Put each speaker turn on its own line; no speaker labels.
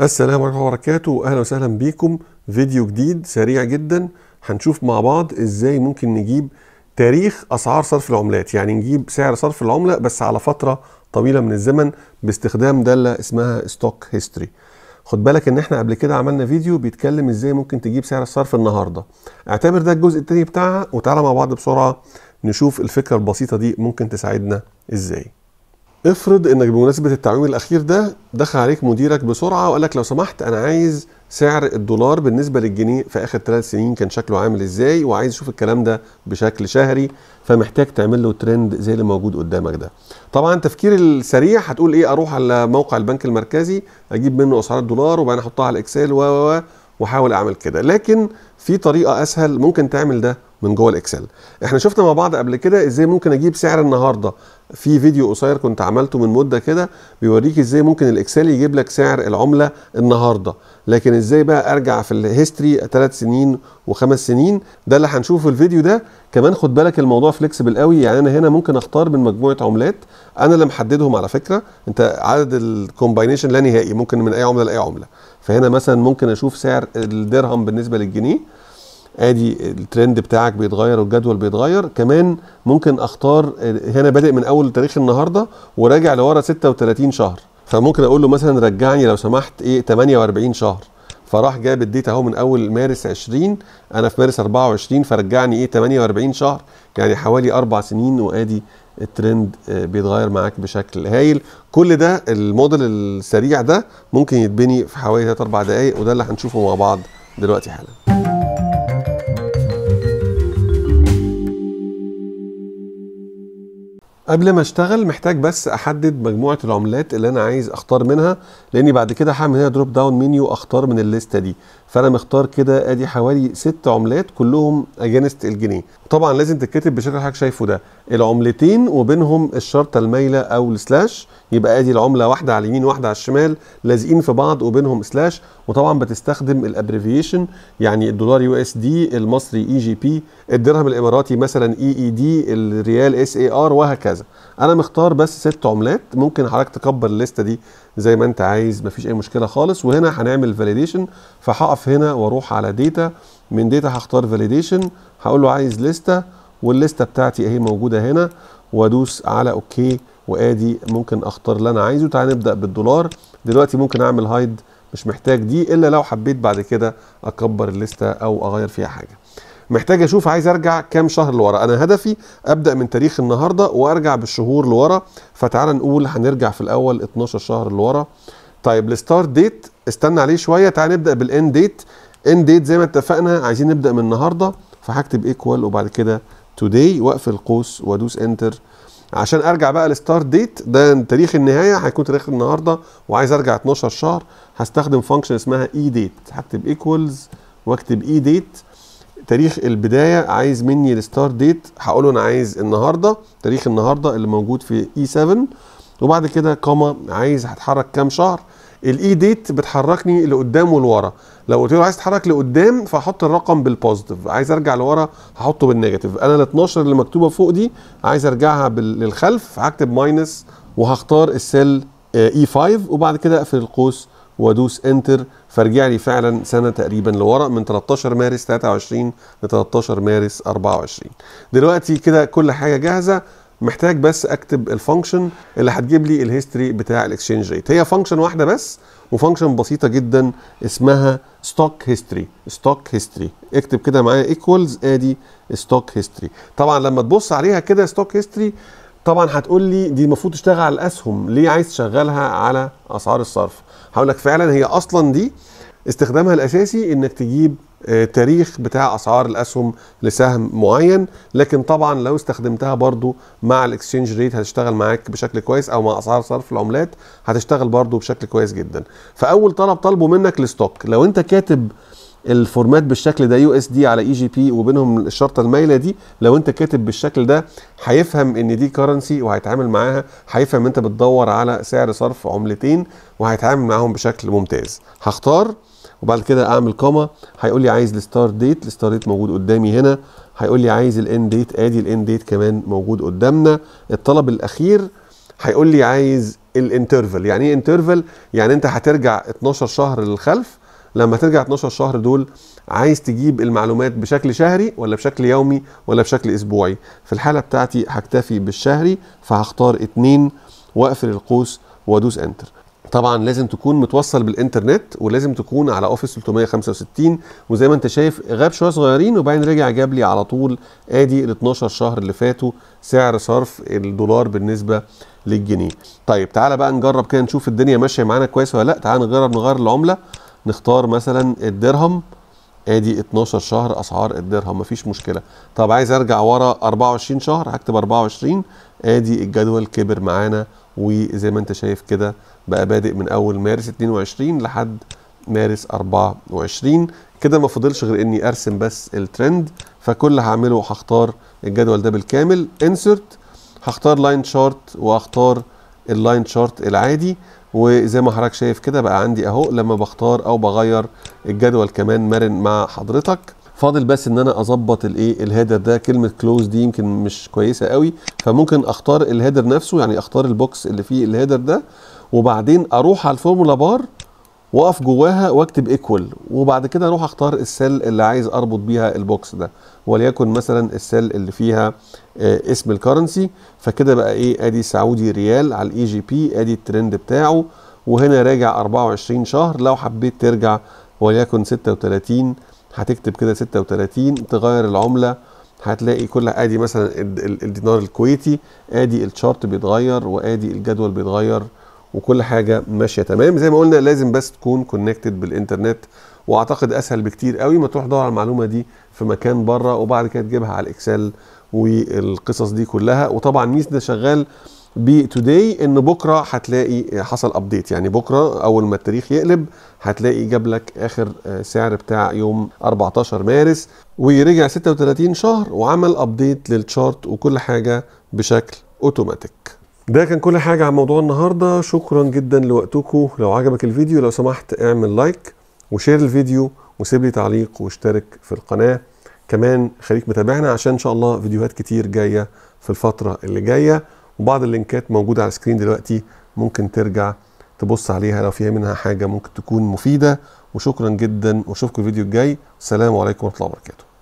السلام عليكم ورحمه الله وبركاته اهلا وسهلا بيكم فيديو جديد سريع جدا هنشوف مع بعض ازاي ممكن نجيب تاريخ اسعار صرف العملات يعني نجيب سعر صرف العمله بس على فتره طويله من الزمن باستخدام داله اسمها ستوك هيستوري خد بالك ان احنا قبل كده عملنا فيديو بيتكلم ازاي ممكن تجيب سعر الصرف النهارده اعتبر ده الجزء الثاني بتاعها وتعالى مع بعض بسرعه نشوف الفكره البسيطه دي ممكن تساعدنا ازاي افرض انك بمناسبه التعويم الاخير ده دخل عليك مديرك بسرعه وقال لك لو سمحت انا عايز سعر الدولار بالنسبه للجنيه في اخر ثلاث سنين كان شكله عامل ازاي وعايز اشوف الكلام ده بشكل شهري فمحتاج تعمل له ترند زي اللي موجود قدامك ده. طبعا تفكير السريع هتقول ايه اروح على موقع البنك المركزي اجيب منه اسعار الدولار وبعدين احطها على الاكسل و واحاول اعمل كده لكن في طريقه اسهل ممكن تعمل ده من جوه الاكسل احنا شفنا مع بعض قبل كده ازاي ممكن اجيب سعر النهارده في فيديو قصير كنت عملته من مده كده بيوريك ازاي ممكن الاكسل يجيب لك سعر العمله النهارده لكن ازاي بقى ارجع في الهيستوري 3 سنين وخمس سنين ده اللي هنشوفه في الفيديو ده كمان خد بالك الموضوع فليكسبل قوي يعني انا هنا ممكن اختار من مجموعه عملات انا اللي محددهم على فكره انت عدد الكومباينيشن لا نهائي ممكن من اي عمله لاي عمله فهنا مثلا ممكن اشوف سعر الدرهم بالنسبه للجنيه ادي الترند بتاعك بيتغير والجدول بيتغير كمان ممكن اختار هنا بادئ من اول تاريخ النهارده وراجع لورا 36 شهر فممكن اقول له مثلا رجعني لو سمحت ايه 48 شهر فراح جاب الديتا اهو من اول مارس 20 انا في مارس 24 فرجعني ايه 48 شهر يعني حوالي اربع سنين وادي الترند آه، بيتغير معاك بشكل هايل كل ده الموديل السريع ده ممكن يتبني في حوالي 3 4 دقائق وده اللي هنشوفه مع بعض دلوقتي حالا قبل ما اشتغل محتاج بس احدد مجموعه العملات اللي انا عايز اختار منها لاني بعد كده هعمل هنا دروب داون منيو اختار من الليسته دي فانا مختار كده ادي حوالي ست عملات كلهم اجينست الجنيه طبعا لازم تتكتب بالشكل اللي حضرتك شايفه ده العملتين وبينهم الشرطه المايله او السلاش يبقى ادي العمله واحده على اليمين واحده على الشمال لازقين في بعض وبينهم سلاش وطبعا بتستخدم الابريفيشن يعني الدولار يو اس دي المصري اي جي بي الدرهم الاماراتي مثلا اي اي دي الريال اس اي ار وهكذا انا مختار بس ست عملات ممكن حضرتك تكبر الليسته دي زي ما انت عايز مفيش اي مشكله خالص وهنا هنعمل فاليديشن فهقف اقف هنا واروح على ديتا من ديتا هختار فاليديشن هقول له عايز لسته والليستة بتاعتي اهي موجوده هنا وادوس على اوكي وادي ممكن اختار اللي انا عايزه تعال نبدا بالدولار دلوقتي ممكن اعمل هايد مش محتاج دي الا لو حبيت بعد كده اكبر الليسته او اغير فيها حاجه محتاج اشوف عايز ارجع كام شهر لورا انا هدفي ابدا من تاريخ النهارده وارجع بالشهور لورا فتعال نقول هنرجع في الاول 12 شهر لورا طيب الستارت ديت استنى عليه شويه تعال نبدا بالاند ديت اند ديت زي ما اتفقنا عايزين نبدا من النهارده فهكتب ايكوال وبعد كده توداي واقفل القوس وادوس انتر عشان ارجع بقى للستارت ديت ده تاريخ النهايه هيكون تاريخ النهارده وعايز ارجع 12 شهر هستخدم فانكشن اسمها اي e ديت هكتب ايكوالز واكتب اي e ديت تاريخ البدايه عايز مني الستارت ديت هقول له انا عايز النهارده تاريخ النهارده اللي موجود في اي e 7 وبعد كده كوما عايز هتحرك كام شهر الاي ديت بتحركني لقدام ولورا لو قلت له عايز تتحرك لقدام فهحط الرقم بالبوزيتيف عايز ارجع لورا هحطه بالنيجاتيف انا ال 12 اللي مكتوبه فوق دي عايز ارجعها للخلف هكتب ماينس وهختار السيل اي آه، 5 e وبعد كده اقفل القوس وادوس انتر فرجع لي فعلا سنه تقريبا لورا من 13 مارس 23 ل 13 مارس 24 دلوقتي كده كل حاجه جاهزه محتاج بس اكتب الفانكشن اللي هتجيب لي الهيستوري بتاع الاكسشينج ريت هي فانكشن واحده بس وفانكشن بسيطه جدا اسمها ستوك هيستوري ستوك هيستوري اكتب كده معايا ايكوالز ادي ستوك هيستوري طبعا لما تبص عليها كده ستوك هيستوري طبعا هتقول لي دي المفروض تشتغل على الاسهم ليه عايز تشغلها على اسعار الصرف هقول لك فعلا هي اصلا دي استخدامها الاساسي انك تجيب آه، تاريخ بتاع اسعار الاسهم لسهم معين لكن طبعا لو استخدمتها برضو مع الاكسشينج ريت هتشتغل معاك بشكل كويس او مع اسعار صرف العملات هتشتغل برضو بشكل كويس جدا فاول طلب طالبه منك الستوك لو انت كاتب الفورمات بالشكل ده يو اس دي على اي جي بي وبينهم الشرطه المايله دي لو انت كاتب بالشكل ده هيفهم ان دي كرنسي وهيتعامل معاها هيفهم انت بتدور على سعر صرف عملتين وهيتعامل معاهم بشكل ممتاز هختار وبعد كده اعمل كوما هيقول لي عايز الستار ديت الستار ديت موجود قدامي هنا هيقول لي عايز الان ديت ادي الان ديت كمان موجود قدامنا الطلب الاخير هيقول لي عايز الانترفال يعني ايه انترفال يعني انت هترجع 12 شهر للخلف لما ترجع 12 شهر دول عايز تجيب المعلومات بشكل شهري ولا بشكل يومي ولا بشكل اسبوعي في الحاله بتاعتي هكتفي بالشهري فهختار اتنين واقفل القوس وادوس انتر طبعا لازم تكون متوصل بالانترنت ولازم تكون على اوفيس 365 وزي ما انت شايف غاب شويه صغيرين وبعدين رجع جاب لي على طول ادي ال 12 شهر اللي فاتوا سعر صرف الدولار بالنسبه للجنيه. طيب تعالى بقى نجرب كده نشوف الدنيا ماشيه معانا كويس ولا لا، تعالى نجرب نغير العمله نختار مثلا الدرهم ادي 12 شهر اسعار الدرهم مفيش مشكله طب عايز ارجع ورا 24 شهر هكتب 24 ادي الجدول كبر معانا وزي ما انت شايف كده بقى بادئ من اول مارس 22 لحد مارس 24 كده ما فضلش غير اني ارسم بس الترند فكل اللي هعمله هختار الجدول ده بالكامل انسرت هختار لاين شارت واختار اللاين شارت العادي وزي ما حضرتك شايف كده بقى عندي اهو لما بختار او بغير الجدول كمان مرن مع حضرتك فاضل بس ان انا اظبط الايه الهيدر ده كلمه كلوز دي يمكن مش كويسه قوي فممكن اختار الهيدر نفسه يعني اختار البوكس اللي فيه الهيدر ده وبعدين اروح على الفورمولا بار واقف جواها واكتب ايكوال وبعد كده اروح اختار السيل اللي عايز اربط بيها البوكس ده وليكن مثلا السيل اللي فيها آه اسم الكرنسي فكده بقى ايه ادي سعودي ريال على الاي جي بي ادي الترند بتاعه وهنا راجع 24 شهر لو حبيت ترجع وليكن 36 هتكتب كده 36 تغير العمله هتلاقي كل ادي مثلا الدينار الكويتي ادي الشارت بيتغير وادي الجدول بيتغير وكل حاجه ماشيه تمام زي ما قلنا لازم بس تكون كونكتد بالانترنت واعتقد اسهل بكتير قوي ما تروح تدور على المعلومه دي في مكان بره وبعد كده تجيبها على الاكسل والقصص دي كلها وطبعا ميس ده شغال توداي ان بكره هتلاقي حصل ابديت يعني بكره اول ما التاريخ يقلب هتلاقي جاب لك اخر آه، سعر بتاع يوم 14 مارس ورجع 36 شهر وعمل ابديت للتشارت وكل حاجه بشكل اوتوماتيك ده كان كل حاجة عن موضوع النهاردة شكرا جدا لوقتكم لو عجبك الفيديو لو سمحت اعمل لايك وشير الفيديو وسيب لي تعليق واشترك في القناة كمان خليك متابعنا عشان ان شاء الله فيديوهات كتير جاية في الفترة اللي جاية وبعض اللينكات موجودة على السكرين دلوقتي ممكن ترجع تبص عليها لو فيها منها حاجة ممكن تكون مفيدة وشكرا جدا واشوفكم الفيديو الجاي السلام عليكم ورحمة الله وبركاته